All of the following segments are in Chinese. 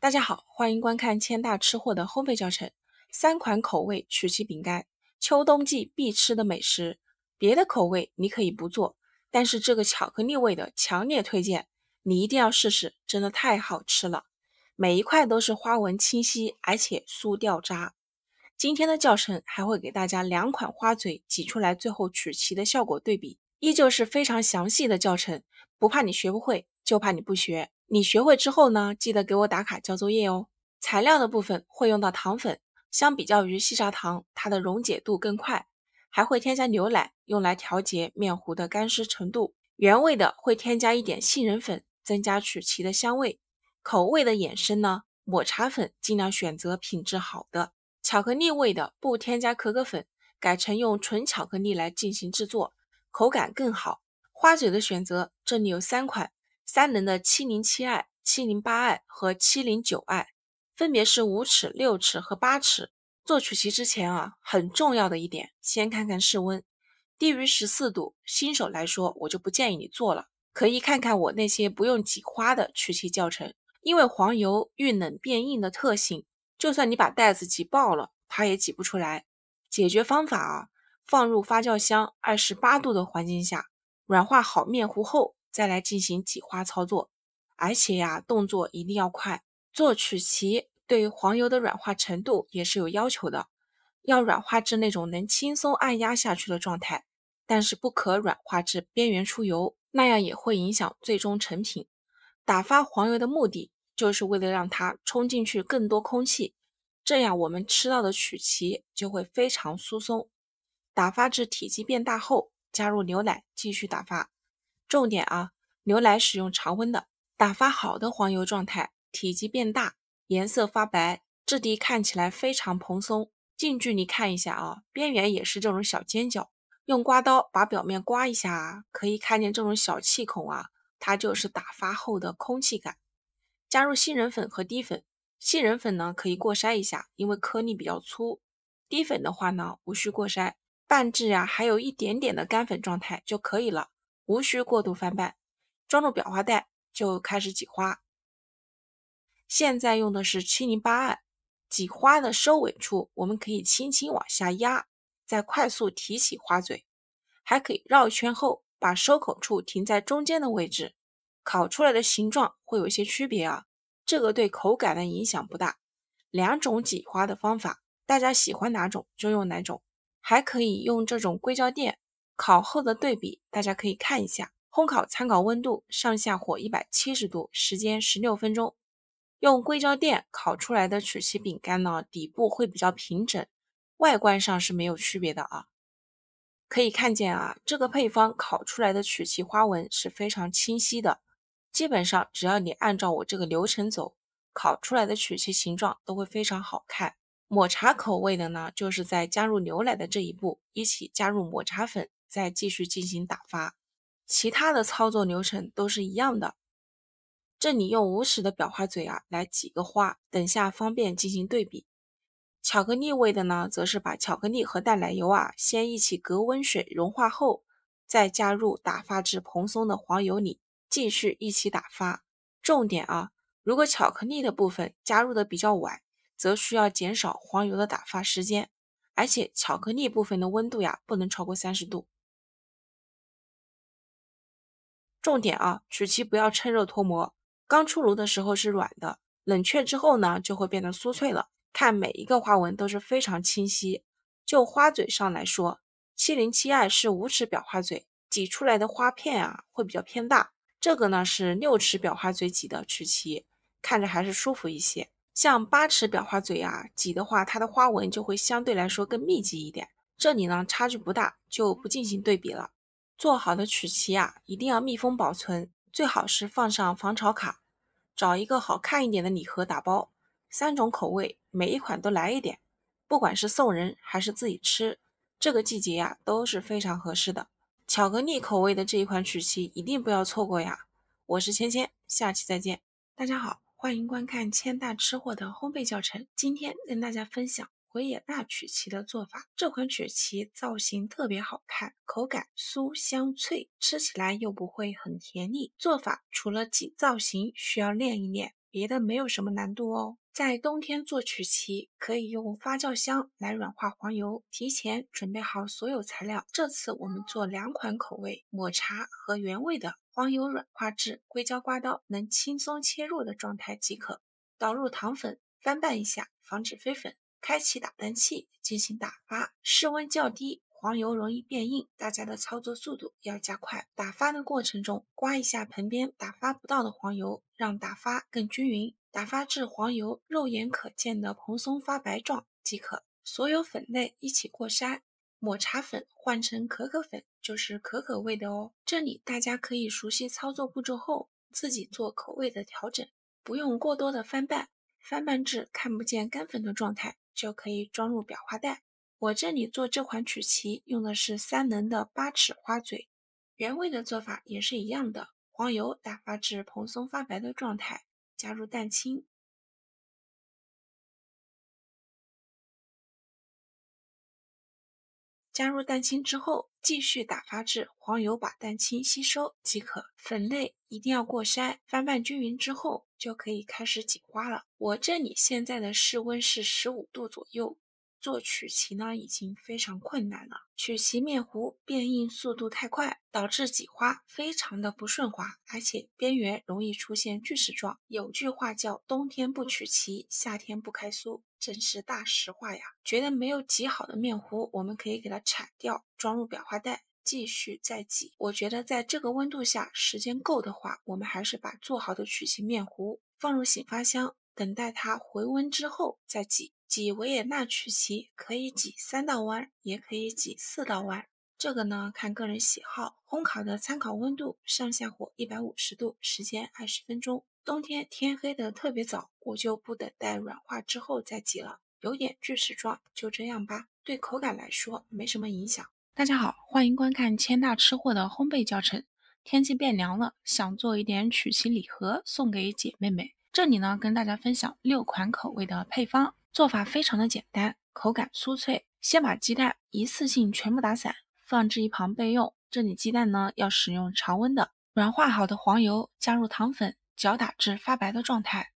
大家好，欢迎观看千大吃货的烘焙教程。三款口味曲奇饼干，秋冬季必吃的美食。别的口味你可以不做，但是这个巧克力味的强烈推荐，你一定要试试，真的太好吃了。每一块都是花纹清晰，而且酥掉渣。今天的教程还会给大家两款花嘴挤出来最后曲奇的效果对比，依旧是非常详细的教程，不怕你学不会，就怕你不学。你学会之后呢，记得给我打卡交作业哦。材料的部分会用到糖粉，相比较于细砂糖，它的溶解度更快。还会添加牛奶，用来调节面糊的干湿程度。原味的会添加一点杏仁粉，增加曲奇的香味。口味的衍生呢，抹茶粉尽量选择品质好的。巧克力味的不添加可可粉，改成用纯巧克力来进行制作，口感更好。花嘴的选择，这里有三款。三轮的七零七爱、七零八爱和七零九爱，分别是五尺、六尺和八尺。做曲奇之前啊，很重要的一点，先看看室温，低于十四度，新手来说我就不建议你做了。可以看看我那些不用挤花的曲奇教程，因为黄油遇冷变硬的特性，就算你把袋子挤爆了，它也挤不出来。解决方法啊，放入发酵箱二十八度的环境下，软化好面糊后。再来进行挤花操作，而且呀，动作一定要快。做曲奇对黄油的软化程度也是有要求的，要软化至那种能轻松按压下去的状态，但是不可软化至边缘出油，那样也会影响最终成品。打发黄油的目的就是为了让它冲进去更多空气，这样我们吃到的曲奇就会非常酥松。打发至体积变大后，加入牛奶继续打发。重点啊，牛奶使用常温的，打发好的黄油状态，体积变大，颜色发白，质地看起来非常蓬松。近距离看一下啊，边缘也是这种小尖角。用刮刀把表面刮一下，可以看见这种小气孔啊，它就是打发后的空气感。加入杏仁粉和低粉，杏仁粉呢可以过筛一下，因为颗粒比较粗。低粉的话呢无需过筛，拌至啊还有一点点的干粉状态就可以了。无需过度翻拌，装入裱花袋就开始挤花。现在用的是七零八二，挤花的收尾处，我们可以轻轻往下压，再快速提起花嘴。还可以绕一圈后，把收口处停在中间的位置，烤出来的形状会有些区别啊。这个对口感的影响不大。两种挤花的方法，大家喜欢哪种就用哪种。还可以用这种硅胶垫。烤后的对比，大家可以看一下。烘烤参考温度上下火一百七十度，时间十六分钟。用硅胶垫烤出来的曲奇饼干呢，底部会比较平整，外观上是没有区别的啊。可以看见啊，这个配方烤出来的曲奇花纹是非常清晰的。基本上只要你按照我这个流程走，烤出来的曲奇形状都会非常好看。抹茶口味的呢，就是在加入牛奶的这一步一起加入抹茶粉。再继续进行打发，其他的操作流程都是一样的。这里用无齿的裱花嘴啊，来挤个花，等下方便进行对比。巧克力味的呢，则是把巧克力和淡奶油啊，先一起隔温水融化后，再加入打发至蓬松的黄油里，继续一起打发。重点啊，如果巧克力的部分加入的比较晚，则需要减少黄油的打发时间，而且巧克力部分的温度呀，不能超过三十度。重点啊，曲奇不要趁热脱模，刚出炉的时候是软的，冷却之后呢就会变得酥脆了。看每一个花纹都是非常清晰。就花嘴上来说，七零七二是五齿裱花嘴，挤出来的花片啊会比较偏大。这个呢是六齿裱花嘴挤的曲奇，看着还是舒服一些。像八齿裱花嘴啊挤的话，它的花纹就会相对来说更密集一点。这里呢差距不大，就不进行对比了。做好的曲奇呀，一定要密封保存，最好是放上防潮卡，找一个好看一点的礼盒打包。三种口味，每一款都来一点，不管是送人还是自己吃，这个季节呀都是非常合适的。巧克力口味的这一款曲奇一定不要错过呀！我是芊芊，下期再见。大家好，欢迎观看千大吃货的烘焙教程，今天跟大家分享。维也纳曲奇的做法，这款曲奇造型特别好看，口感酥香脆，吃起来又不会很甜腻。做法除了挤造型需要练一练，别的没有什么难度哦。在冬天做曲奇，可以用发酵箱来软化黄油，提前准备好所有材料。这次我们做两款口味，抹茶和原味的。黄油软化至硅胶刮刀能轻松切入的状态即可，倒入糖粉翻拌一下，防止飞粉。开启打蛋器进行打发，室温较低，黄油容易变硬，大家的操作速度要加快。打发的过程中，刮一下盆边，打发不到的黄油，让打发更均匀。打发至黄油肉眼可见的蓬松发白状即可。所有粉类一起过筛，抹茶粉换成可可粉就是可可味的哦。这里大家可以熟悉操作步骤后，自己做口味的调整，不用过多的翻拌，翻拌至看不见干粉的状态。就可以装入裱花袋。我这里做这款曲奇用的是三能的八齿花嘴，原味的做法也是一样的。黄油打发至蓬松发白的状态，加入蛋清。加入蛋清之后，继续打发至黄油把蛋清吸收即可。粉类一定要过筛，翻拌均匀之后。就可以开始挤花了。我这里现在的室温是十五度左右，做曲奇呢已经非常困难了。曲奇面糊变硬速度太快，导致挤花非常的不顺滑，而且边缘容易出现锯齿状。有句话叫“冬天不曲奇，夏天不开酥”，真是大实话呀。觉得没有挤好的面糊，我们可以给它铲掉，装入裱花袋。继续再挤，我觉得在这个温度下，时间够的话，我们还是把做好的曲奇面糊放入醒发箱，等待它回温之后再挤。挤维也纳曲奇可以挤三道弯，也可以挤四道弯，这个呢看个人喜好。烘烤的参考温度，上下火一百五十度，时间二十分钟。冬天天黑的特别早，我就不等待软化之后再挤了，有点锯齿状，就这样吧，对口感来说没什么影响。大家好，欢迎观看千大吃货的烘焙教程。天气变凉了，想做一点曲奇礼盒送给姐妹们。这里呢，跟大家分享六款口味的配方，做法非常的简单，口感酥脆。先把鸡蛋一次性全部打散，放置一旁备用。这里鸡蛋呢要使用常温的，软化好的黄油加入糖粉，搅打至发白的状态，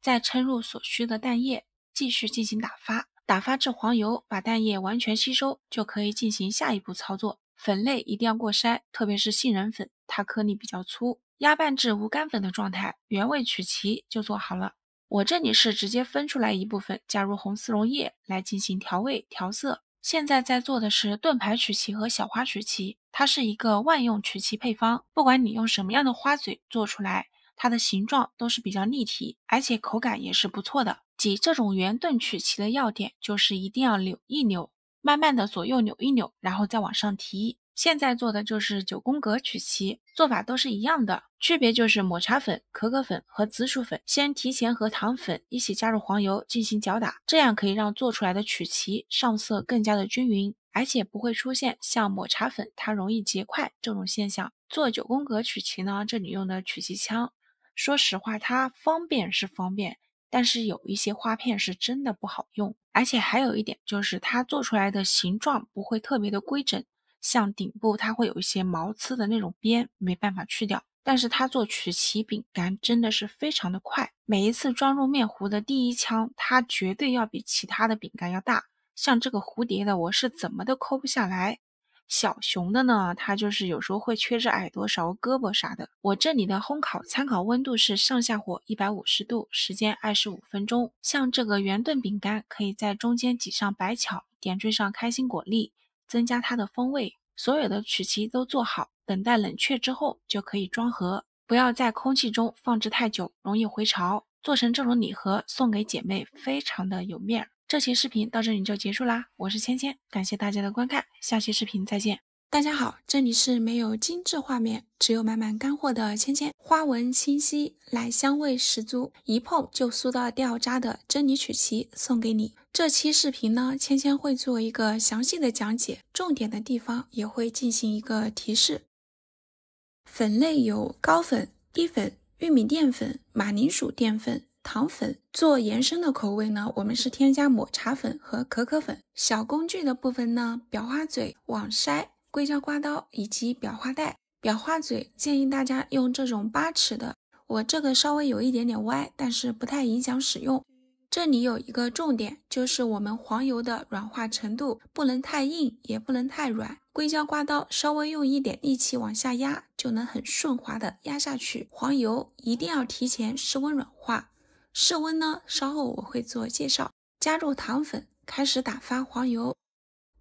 再掺入所需的蛋液，继续进行打发。打发至黄油，把蛋液完全吸收，就可以进行下一步操作。粉类一定要过筛，特别是杏仁粉，它颗粒比较粗，压拌至无干粉的状态，原味曲奇就做好了。我这里是直接分出来一部分，加入红丝绒液来进行调味调色。现在在做的是盾牌曲奇和小花曲奇，它是一个万用曲奇配方，不管你用什么样的花嘴做出来，它的形状都是比较立体，而且口感也是不错的。挤这种圆盾曲奇的要点就是一定要扭一扭，慢慢的左右扭一扭，然后再往上提。现在做的就是九宫格曲奇，做法都是一样的，区别就是抹茶粉、可可粉和紫薯粉先提前和糖粉一起加入黄油进行搅打，这样可以让做出来的曲奇上色更加的均匀，而且不会出现像抹茶粉它容易结块这种现象。做九宫格曲奇呢，这里用的曲奇枪，说实话它方便是方便。但是有一些花片是真的不好用，而且还有一点就是它做出来的形状不会特别的规整，像顶部它会有一些毛刺的那种边，没办法去掉。但是它做曲奇饼干真的是非常的快，每一次装入面糊的第一枪，它绝对要比其他的饼干要大。像这个蝴蝶的，我是怎么都抠不下来。小熊的呢，它就是有时候会缺着耳朵，少个胳膊啥的。我这里的烘烤参考温度是上下火一百五十度，时间二十五分钟。像这个圆盾饼干，可以在中间挤上白巧，点缀上开心果粒，增加它的风味。所有的曲奇都做好，等待冷却之后就可以装盒，不要在空气中放置太久，容易回潮。做成这种礼盒送给姐妹，非常的有面儿。这期视频到这里就结束啦，我是芊芊，感谢大家的观看，下期视频再见。大家好，这里是没有精致画面，只有满满干货的芊芊。花纹清晰，奶香味十足，一碰就酥到掉渣的珍妮曲奇送给你。这期视频呢，芊芊会做一个详细的讲解，重点的地方也会进行一个提示。粉类有高粉、低粉、玉米淀粉、马铃薯淀粉。糖粉做延伸的口味呢，我们是添加抹茶粉和可可粉。小工具的部分呢，裱花嘴、网筛、硅胶刮刀以及裱花袋。裱花嘴建议大家用这种八尺的，我这个稍微有一点点歪，但是不太影响使用。这里有一个重点，就是我们黄油的软化程度不能太硬，也不能太软。硅胶刮刀稍微用一点力气往下压，就能很顺滑的压下去。黄油一定要提前室温软化。室温呢，稍后我会做介绍。加入糖粉，开始打发黄油。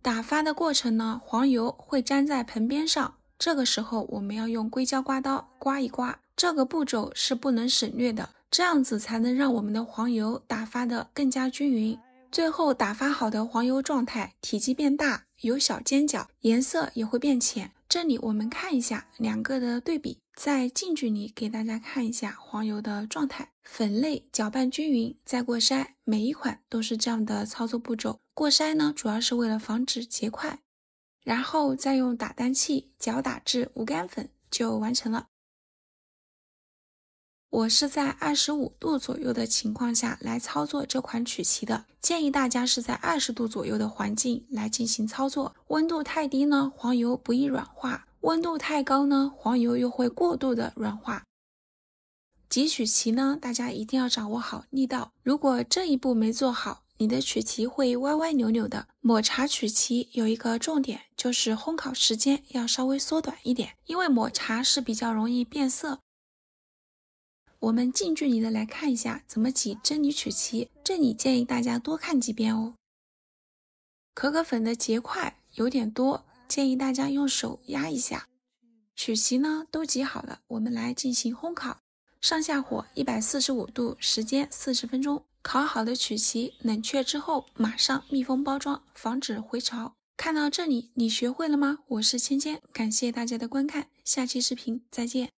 打发的过程呢，黄油会粘在盆边上，这个时候我们要用硅胶刮刀刮一刮，这个步骤是不能省略的，这样子才能让我们的黄油打发的更加均匀。最后打发好的黄油状态，体积变大，有小尖角，颜色也会变浅。这里我们看一下两个的对比，在近距离给大家看一下黄油的状态，粉类搅拌均匀再过筛，每一款都是这样的操作步骤。过筛呢，主要是为了防止结块，然后再用打蛋器搅打至无干粉就完成了。我是在二十五度左右的情况下来操作这款曲奇的，建议大家是在二十度左右的环境来进行操作。温度太低呢，黄油不易软化；温度太高呢，黄油又会过度的软化。挤曲奇呢，大家一定要掌握好力道。如果这一步没做好，你的曲奇会歪歪扭扭的。抹茶曲奇有一个重点，就是烘烤时间要稍微缩短一点，因为抹茶是比较容易变色。我们近距离的来看一下怎么挤珍妮曲奇，这里建议大家多看几遍哦。可可粉的结块有点多，建议大家用手压一下。曲奇呢都挤好了，我们来进行烘烤，上下火一百四十五度，时间四十分钟。烤好的曲奇冷却之后马上密封包装，防止回潮。看到这里，你学会了吗？我是芊芊，感谢大家的观看，下期视频再见。